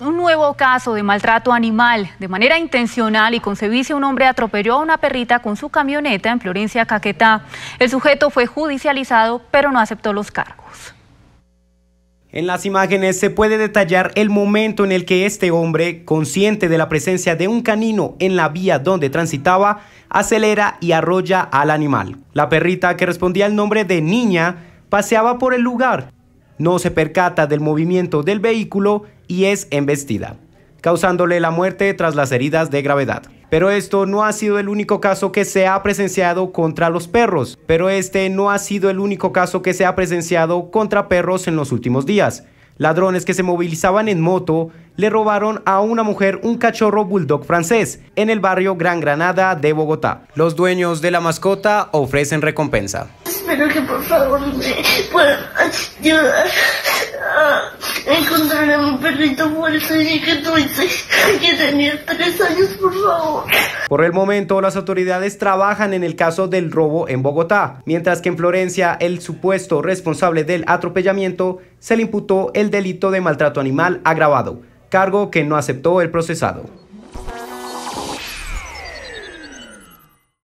Un nuevo caso de maltrato animal. De manera intencional y con un hombre atropelló a una perrita con su camioneta en Florencia, Caquetá. El sujeto fue judicializado, pero no aceptó los cargos. En las imágenes se puede detallar el momento en el que este hombre, consciente de la presencia de un canino en la vía donde transitaba, acelera y arrolla al animal. La perrita, que respondía al nombre de Niña, paseaba por el lugar no se percata del movimiento del vehículo y es embestida, causándole la muerte tras las heridas de gravedad. Pero esto no ha sido el único caso que se ha presenciado contra los perros, pero este no ha sido el único caso que se ha presenciado contra perros en los últimos días. Ladrones que se movilizaban en moto le robaron a una mujer un cachorro bulldog francés en el barrio Gran Granada de Bogotá. Los dueños de la mascota ofrecen recompensa. Por el momento, las autoridades trabajan en el caso del robo en Bogotá, mientras que en Florencia el supuesto responsable del atropellamiento se le imputó el delito de maltrato animal agravado, cargo que no aceptó el procesado.